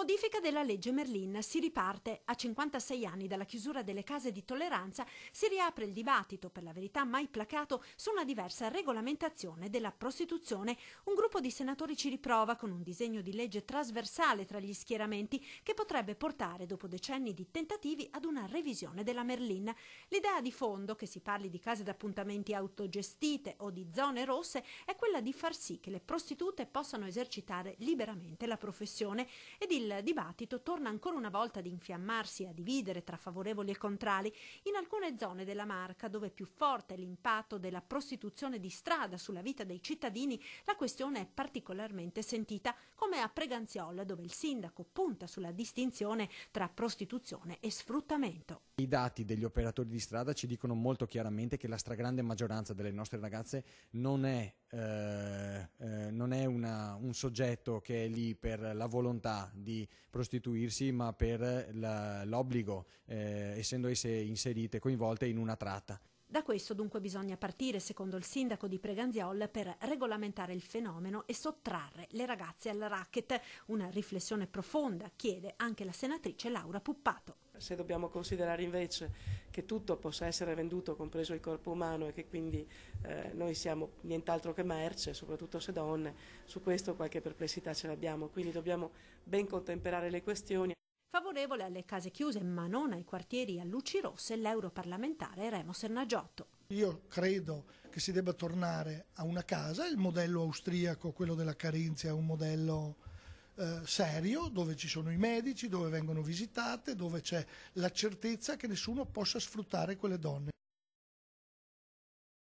Modifica della legge Merlin. Si riparte. A 56 anni dalla chiusura delle case di tolleranza si riapre il dibattito, per la verità mai placato, su una diversa regolamentazione della prostituzione. Un gruppo di senatori ci riprova con un disegno di legge trasversale tra gli schieramenti che potrebbe portare, dopo decenni di tentativi, ad una revisione della Merlin. L'idea di fondo, che si parli di case d'appuntamenti autogestite o di zone rosse, è quella di far sì che le prostitute possano esercitare liberamente la professione ed il dibattito torna ancora una volta ad infiammarsi e a dividere tra favorevoli e contrari in alcune zone della Marca dove più forte è l'impatto della prostituzione di strada sulla vita dei cittadini, la questione è particolarmente sentita, come a Preganziolla dove il sindaco punta sulla distinzione tra prostituzione e sfruttamento. I dati degli operatori di strada ci dicono molto chiaramente che la stragrande maggioranza delle nostre ragazze non è, eh, eh, una, un soggetto che è lì per la volontà di prostituirsi, ma per la, l'obbligo, eh, essendo esse inserite, coinvolte in una tratta. Da questo dunque bisogna partire, secondo il sindaco di Preganziol, per regolamentare il fenomeno e sottrarre le ragazze al racket. Una riflessione profonda chiede anche la senatrice Laura Puppato se dobbiamo considerare invece che tutto possa essere venduto, compreso il corpo umano, e che quindi eh, noi siamo nient'altro che merce, soprattutto se donne, su questo qualche perplessità ce l'abbiamo. Quindi dobbiamo ben contemperare le questioni. Favorevole alle case chiuse, ma non ai quartieri a luci rosse, l'europarlamentare Remo Sernagiotto. Io credo che si debba tornare a una casa, il modello austriaco, quello della Carinzia, è un modello eh, serio, dove ci sono i medici, dove vengono visitate, dove c'è la certezza che nessuno possa sfruttare quelle donne.